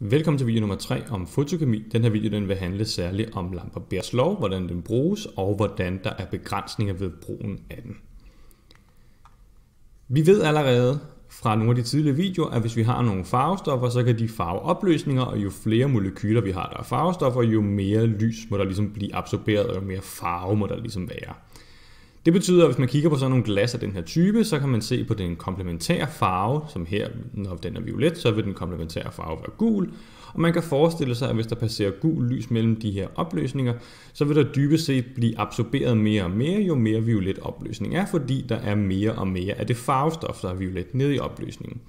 Velkommen til video nummer 3 om fotokemi. Den her video den vil handle særligt om Lambert-Bærs lov, hvordan den bruges og hvordan der er begrænsninger ved brugen af den. Vi ved allerede fra nogle af de tidligere videoer, at hvis vi har nogle farvestoffer, så kan de farve opløsninger, og jo flere molekyler vi har, der er farvestoffer, jo mere lys må der ligesom blive absorberet, og jo mere farve må der ligesom være. Det betyder, at hvis man kigger på sådan nogle glas af den her type, så kan man se på den komplementære farve, som her, når den er violet, så vil den komplementære farve være gul. Og man kan forestille sig, at hvis der passerer gul lys mellem de her opløsninger, så vil der dybest set blive absorberet mere og mere, jo mere violet opløsning er, fordi der er mere og mere af det farvestof, der er violet nede i opløsningen.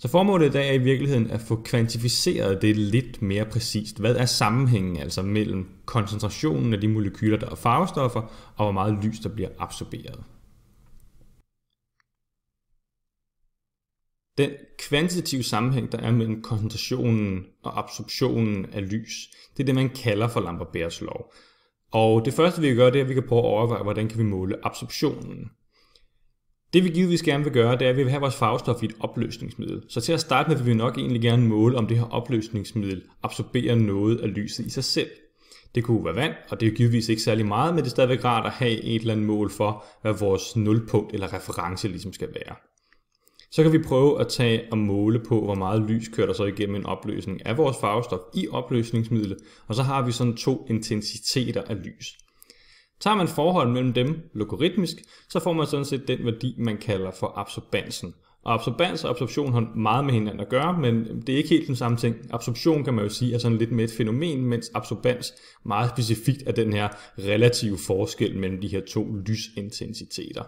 Så formålet i dag er i virkeligheden at få kvantificeret det lidt mere præcist. Hvad er sammenhængen altså mellem koncentrationen af de molekyler, der er farvestoffer, og hvor meget lys, der bliver absorberet? Den kvantitative sammenhæng, der er mellem koncentrationen og absorptionen af lys, det er det, man kalder for Lambert-Bærs lov. Og det første, vi kan gøre, det er, at vi kan prøve at overveje, hvordan kan vi måle absorptionen. Det vi givetvis gerne vil gøre, det er, at vi vil have vores farvestof i et opløsningsmiddel. Så til at starte med vil vi nok egentlig gerne måle, om det her opløsningsmiddel absorberer noget af lyset i sig selv. Det kunne være vand, og det er givetvis ikke særlig meget, men det er stadigvæk rart at have et eller andet mål for, hvad vores nulpunkt eller reference ligesom skal være. Så kan vi prøve at tage og måle på, hvor meget lys kører der så igennem en opløsning af vores farvestof i opløsningsmidlet, og så har vi sådan to intensiteter af lys. Tager man forholdet mellem dem logaritmisk, så får man sådan set den værdi, man kalder for absorbansen. Og absorbans og absorption har meget med hinanden at gøre, men det er ikke helt den samme ting. Absorption kan man jo sige er sådan lidt med et fænomen, mens absorbans meget specifikt er den her relative forskel mellem de her to lysintensiteter.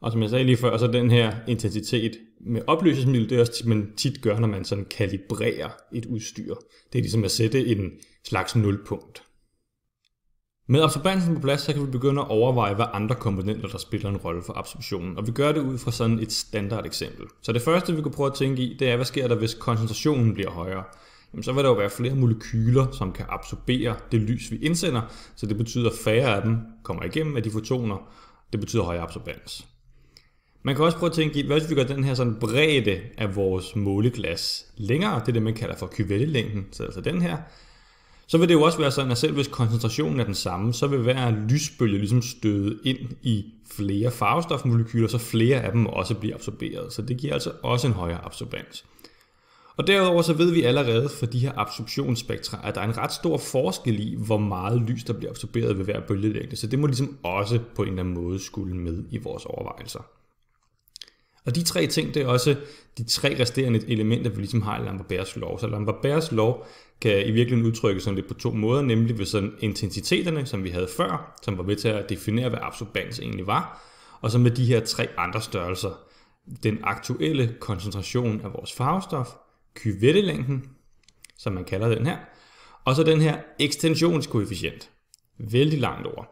Og som jeg sagde lige før, så den her intensitet med opløsningsmiddel, det er også, man tit gør, når man sådan kalibrerer et udstyr. Det er ligesom at sætte en slags nulpunkt. Med absorbansen på plads, så kan vi begynde at overveje, hvad andre komponenter, der spiller en rolle for absorptionen. Og vi gør det ud fra sådan et standard eksempel. Så det første, vi kan prøve at tænke i, det er, hvad sker der, hvis koncentrationen bliver højere? Jamen, så vil der jo være flere molekyler, som kan absorbere det lys, vi indsender. Så det betyder, at færre af dem kommer igennem af de fotoner. Det betyder højere absorbans. Man kan også prøve at tænke i, hvad hvis vi gør den her sådan bredde af vores måleglas længere, det er det, man kalder for kyvettelængden, så altså den her, så vil det jo også være sådan, at selv hvis koncentrationen er den samme, så vil hver lysbølge ligesom støde ind i flere farvestofmolekyler, så flere af dem også bliver absorberet. Så det giver altså også en højere absorbans. Og derudover så ved vi allerede fra de her absorptionsspektre, at der er en ret stor forskel i, hvor meget lys, der bliver absorberet ved hver bølgelængde. Så det må ligesom også på en eller anden måde skulle med i vores overvejelser. Og de tre ting, det er også de tre resterende elementer, vi ligesom har i Lamberts lov. Så Lamberts lov kan i virkeligheden udtrykkes sådan lidt på to måder, nemlig ved sådan intensiteterne, som vi havde før, som var med til at definere, hvad absorbans egentlig var, og så med de her tre andre størrelser. Den aktuelle koncentration af vores farvestof, kyvettelængden, som man kalder den her, og så den her ekstensionskoefficient. Vældig langt over.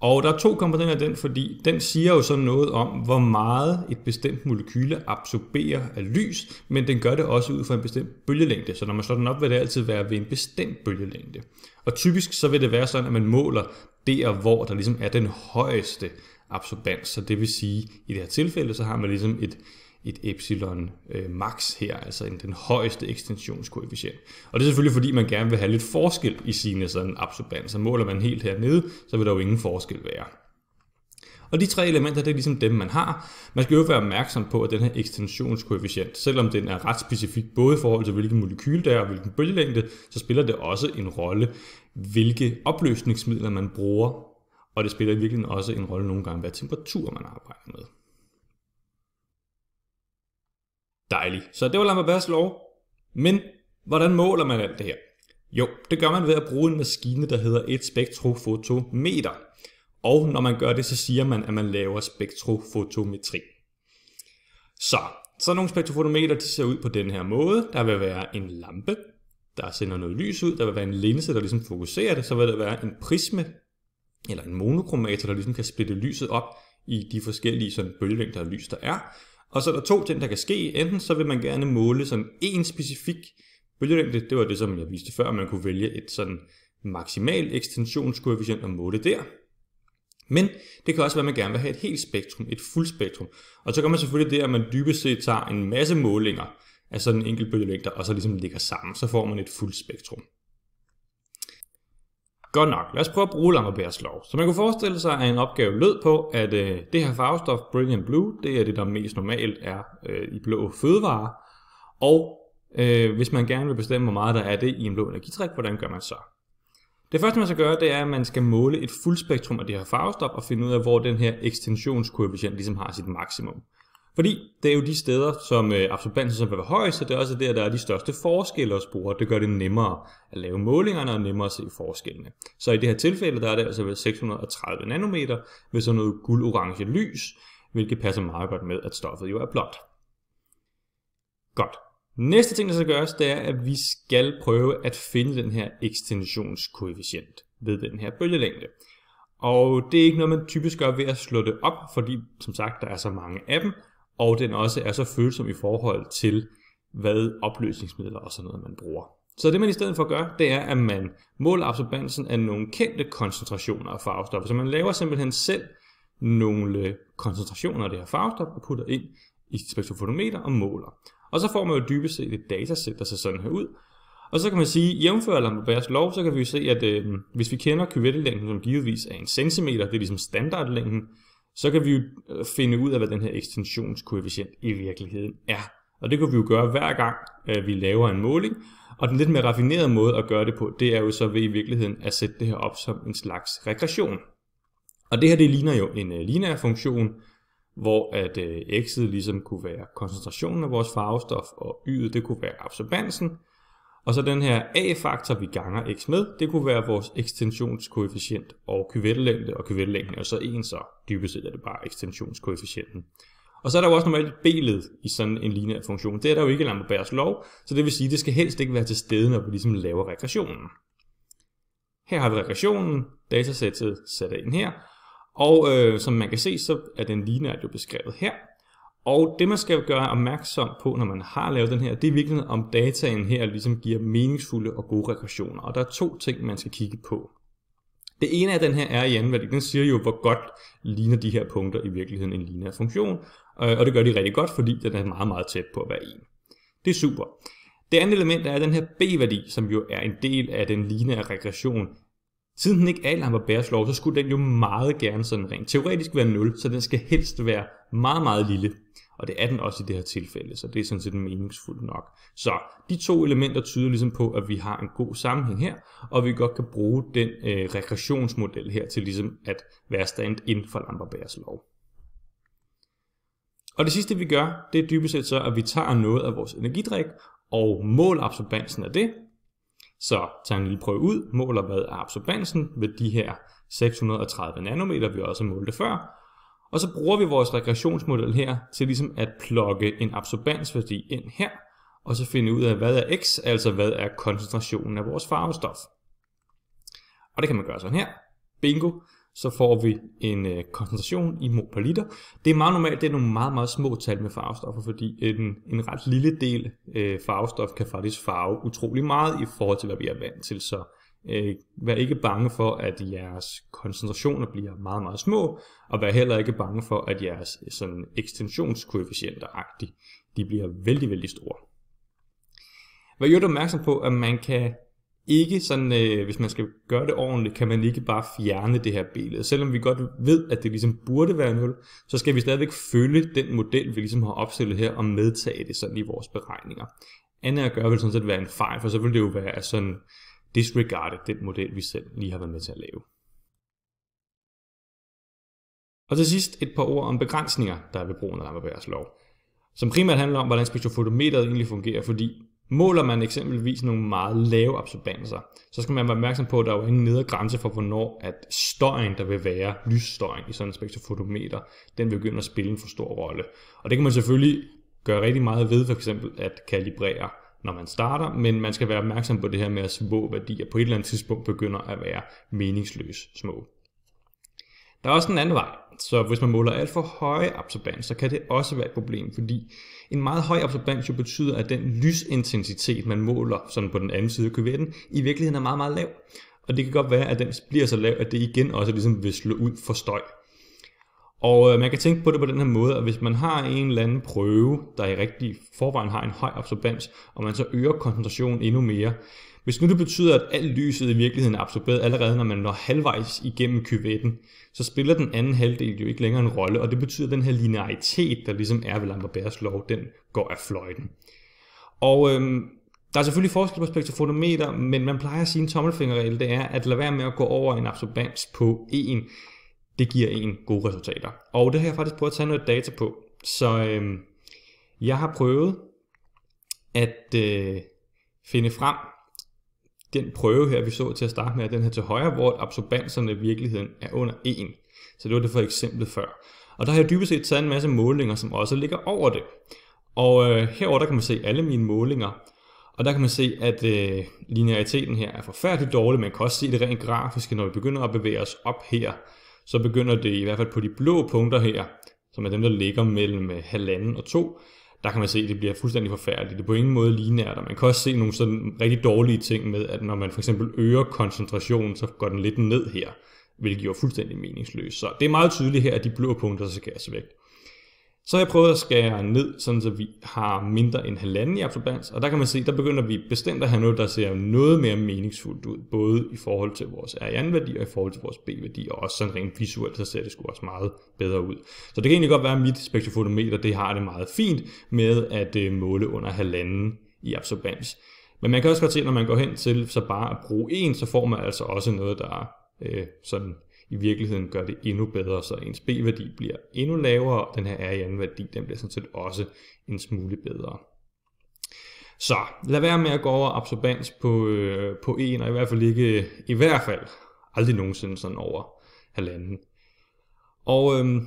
Og der er to komponenter af den, fordi den siger jo sådan noget om, hvor meget et bestemt molekyle absorberer af lys, men den gør det også ud fra en bestemt bølgelængde. Så når man slår den op, vil det altid være ved en bestemt bølgelængde. Og typisk så vil det være sådan, at man måler der, hvor der ligesom er den højeste absorbans. Så det vil sige, at i det her tilfælde, så har man ligesom et, et epsilon øh, max her, altså en, den højeste ekstensionskoefficient. Og det er selvfølgelig fordi, man gerne vil have lidt forskel i sine sådan absorbans. Så måler man helt hernede, så vil der jo ingen forskel være. Og de tre elementer, det er ligesom dem, man har. Man skal jo være opmærksom på, at den her ekstensionskoefficient, selvom den er ret specifik både i forhold til, hvilken molekyl det er og hvilken bølgelængde, så spiller det også en rolle, hvilke opløsningsmidler man bruger. Og det spiller i virkeligheden også en rolle nogle gange, hvad temperatur man arbejder med. Dejligt. Så det var Lamberts lov. Men hvordan måler man alt det her? Jo, det gør man ved at bruge en maskine, der hedder et spektrofotometer. Og når man gør det, så siger man, at man laver spektrofotometri. Så, så nogle spektrofotometer de ser ud på den her måde. Der vil være en lampe, der sender noget lys ud. Der vil være en linse, der ligesom fokuserer det. Så vil der være en prisme, eller en monokromator, der ligesom kan splitte lyset op i de forskellige sådan, bølgelængder af lys, der er. Og så er der to ting, der kan ske. Enten så vil man gerne måle sådan en specifik bølgelængde. Det var det, som jeg viste før. Man kunne vælge et sådan maksimal ekstensionskoefficient og måle der. Men det kan også være, at man gerne vil have et helt spektrum, et fuldt spektrum. Og så kan man selvfølgelig det, at man dybest set tager en masse målinger af sådan en enkelt bølgelængde, og så ligesom ligger sammen, så får man et fuldt spektrum. Godt nok, lad os prøve at bruge Lamberts lov. Så man kunne forestille sig, at en opgave lød på, at øh, det her farvestof, Brilliant Blue, det er det, der mest normalt er øh, i blå fødevarer. Og øh, hvis man gerne vil bestemme, hvor meget der er det i en blå energitræk, hvordan gør man så? Det første, man skal gøre, det er, at man skal måle et fuldspektrum af det her farvestof og finde ud af, hvor den her ekstensionskoefficient ligesom har sit maksimum. Fordi det er jo de steder, som øh, absorbansen som vil være højst, så det er også der, der er de største forskelle at spore. Det gør det nemmere at lave målingerne og nemmere at se forskellene. Så i det her tilfælde, der er det altså ved 630 nanometer med sådan noget guld-orange lys, hvilket passer meget godt med, at stoffet jo er blåt. Godt. Næste ting, der skal gøres, det er, at vi skal prøve at finde den her ekstensionskoefficient ved den her bølgelængde. Og det er ikke noget, man typisk gør ved at slå det op, fordi som sagt, der er så mange af dem, og den også er så følsom i forhold til, hvad opløsningsmidler og sådan noget, man bruger. Så det man i stedet for gør, det er, at man måler absorbansen af nogle kendte koncentrationer af farvestoffer. Så man laver simpelthen selv nogle øh, koncentrationer af det her farvestof og putter ind i spektrofotometer og måler. Og så får man jo dybest set et datasæt, der ser sådan her ud. Og så kan man sige, jævnfører Lamberts lov, så kan vi se, at øh, hvis vi kender kyvettelængden, som givetvis er en centimeter, det er ligesom standardlængden, så kan vi jo øh, finde ud af, hvad den her ekstensionskoefficient i virkeligheden er. Og det kan vi jo gøre hver gang, øh, vi laver en måling. Og den lidt mere raffinerede måde at gøre det på, det er jo så ved i virkeligheden at sætte det her op som en slags regression. Og det her, det ligner jo en øh, lineær funktion, hvor at x'et ligesom kunne være koncentrationen af vores farvestof, og y'et det kunne være absorbansen. Og så den her a-faktor, vi ganger x med, det kunne være vores ekstensionskoefficient og kyvettelængde, og kyvettelængden er så en, så dybest set er det bare ekstensionskoefficienten. Og så er der jo også normalt et b-led i sådan en lineær funktion. Det er der jo ikke i Lamberts lov, så det vil sige, at det skal helst ikke være til stede, når vi ligesom laver regressionen. Her har vi regressionen, datasættet sat ind her, og øh, som man kan se, så er den lineært jo beskrevet her, og det, man skal gøre opmærksom på, når man har lavet den her, det er virkelig, om dataen her ligesom giver meningsfulde og gode regressioner. Og der er to ting, man skal kigge på. Det ene af den her er i den siger jo, hvor godt ligner de her punkter i virkeligheden en lineær funktion. Øh, og det gør de rigtig godt, fordi den er meget, meget tæt på at være en. Det er super. Det andet element er den her b-værdi, som jo er en del af den lineære regression. Siden den ikke aler, var Bears lov, så skulle den jo meget gerne sådan rent teoretisk være 0, så den skal helst være meget, meget lille. Og det er den også i det her tilfælde, så det er sådan set meningsfuldt nok. Så de to elementer tyder ligesom på, at vi har en god sammenhæng her, og vi godt kan bruge den øh, regressionsmodel her til ligesom at være stand inden for Lamberbergs lov. Og det sidste vi gør, det er dybest set så, at vi tager noget af vores energidrik og måler absorbansen af det, så tager en lille prøve ud, måler hvad er absorbansen ved de her 630 nanometer, vi også målte før, og så bruger vi vores regressionsmodel her til ligesom at plukke en absorbansværdi ind her, og så finde ud af, hvad er x, altså hvad er koncentrationen af vores farvestof. Og det kan man gøre sådan her. Bingo så får vi en øh, koncentration i mol per liter. Det er meget normalt, det er nogle meget, meget små tal med farvestoffer, fordi en, en ret lille del øh, farvestof kan faktisk farve utrolig meget i forhold til, hvad vi er vant til. Så øh, vær ikke bange for, at jeres koncentrationer bliver meget, meget små, og vær heller ikke bange for, at jeres øh, sådan, ekstensionskoefficienter de bliver vældig, vældig store. Vær jo opmærksom på, at man kan ikke sådan, øh, hvis man skal gøre det ordentligt, kan man ikke bare fjerne det her billede. Selvom vi godt ved, at det ligesom burde være 0, så skal vi stadigvæk følge den model, vi ligesom har opstillet her, og medtage det sådan i vores beregninger. Andet at gøre vil sådan set være en fejl, for så vil det jo være sådan disregardet den model, vi selv lige har været med til at lave. Og til sidst et par ord om begrænsninger, der er ved brugen af lov, som primært handler om, hvordan spektrofotometeret egentlig fungerer, fordi Måler man eksempelvis nogle meget lave absorbanser, så skal man være opmærksom på, at der er jo ingen nedre grænse for, hvornår at støjen, der vil være, lysstøjen i sådan en spektrofotometer, den vil begynde at spille en for stor rolle. Og det kan man selvfølgelig gøre rigtig meget ved, for eksempel at kalibrere, når man starter, men man skal være opmærksom på det her med, at små værdier på et eller andet tidspunkt begynder at være meningsløs små. Der er også en anden vej, så hvis man måler alt for høje absorbans, så kan det også være et problem, fordi en meget høj absorbans jo betyder, at den lysintensitet, man måler sådan på den anden side af kuvetten, i virkeligheden er meget, meget lav. Og det kan godt være, at den bliver så lav, at det igen også ligesom vil slå ud for støj. Og øh, man kan tænke på det på den her måde, at hvis man har en eller anden prøve, der i rigtig forvejen har en høj absorbans, og man så øger koncentrationen endnu mere, hvis nu det betyder, at alt lyset i virkeligheden er absorberet allerede, når man når halvvejs igennem kyvetten, så spiller den anden halvdel jo ikke længere en rolle, og det betyder, at den her linearitet, der ligesom er ved Lamberts lov, den går af fløjten. Og øhm, der er selvfølgelig forskel på spektrofotometer, men man plejer at sige en tommelfingerregel, det er at lade være med at gå over en absorbans på 1. Det giver en gode resultater. Og det har jeg faktisk prøvet at tage noget data på. Så øhm, jeg har prøvet at øh, finde frem den prøve her, vi så til at starte med, er den her til højre, hvor absorbanserne i virkeligheden er under 1. Så det var det for eksemplet før. Og der har jeg dybest set taget en masse målinger, som også ligger over det. Og øh, herover der kan man se alle mine målinger. Og der kan man se, at øh, lineariteten her er forfærdeligt dårlig. Man kan også se det rent grafisk, når vi begynder at bevæge os op her. Så begynder det i hvert fald på de blå punkter her, som er dem, der ligger mellem øh, halvanden og to der kan man se, at det bliver fuldstændig forfærdeligt. Det er på ingen måde lineært, og man kan også se nogle sådan rigtig dårlige ting med, at når man for eksempel øger koncentrationen, så går den lidt ned her, hvilket jo er fuldstændig meningsløst. Så det er meget tydeligt her, at de blå punkter så skæres altså væk. Så jeg prøvet at skære ned, sådan så vi har mindre end halvanden i absorbans, og der kan man se, der begynder vi bestemt at have noget, der ser noget mere meningsfuldt ud, både i forhold til vores RN-værdi og i forhold til vores B-værdi, og også sådan rent visuelt, så ser det sgu også meget bedre ud. Så det kan egentlig godt være, at mit spektrofotometer, det har det meget fint med at øh, måle under halvanden i absorbans. Men man kan også godt se, når man går hen til så bare at bruge en, så får man altså også noget, der er øh, sådan i virkeligheden gør det endnu bedre, så ens B-værdi bliver endnu lavere, og den her RIN-værdi den bliver sådan set også en smule bedre. Så lad være med at gå over absorbans på, øh, på en, og i hvert fald ikke, i hvert fald aldrig nogensinde sådan over halvanden. Og øhm,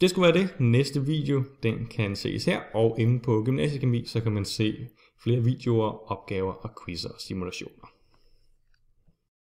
det skulle være det. Næste video, den kan ses her, og inde på Gymnasiekemi, så kan man se flere videoer, opgaver og quizzer og simulationer.